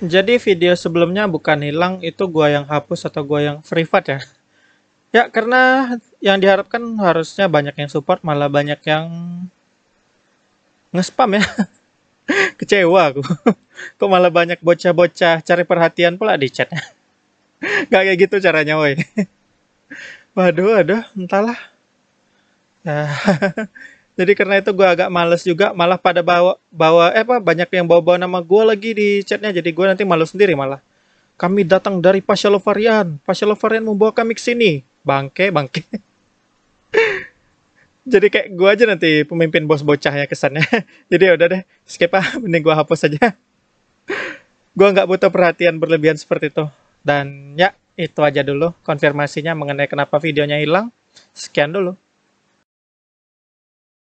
Jadi video sebelumnya bukan hilang, itu gua yang hapus atau gua yang privat ya? Ya, karena yang diharapkan harusnya banyak yang support, malah banyak yang ngespam ya. Kecewa aku. Kok malah banyak bocah-bocah cari perhatian pula di chat. Gak kayak gitu caranya, woi. Waduh, aduh, entahlah. Ya jadi karena itu gue agak males juga malah pada bawa bawa eh apa banyak yang bawa bawa nama gue lagi di chatnya jadi gue nanti malu sendiri malah kami datang dari Pasha Pasalovarian Pasha membawa kami ke sini bangke bangke jadi kayak gue aja nanti pemimpin bos bocahnya kesannya jadi ya udah deh skip ah mending gue hapus aja gue nggak butuh perhatian berlebihan seperti itu dan ya itu aja dulu konfirmasinya mengenai kenapa videonya hilang sekian dulu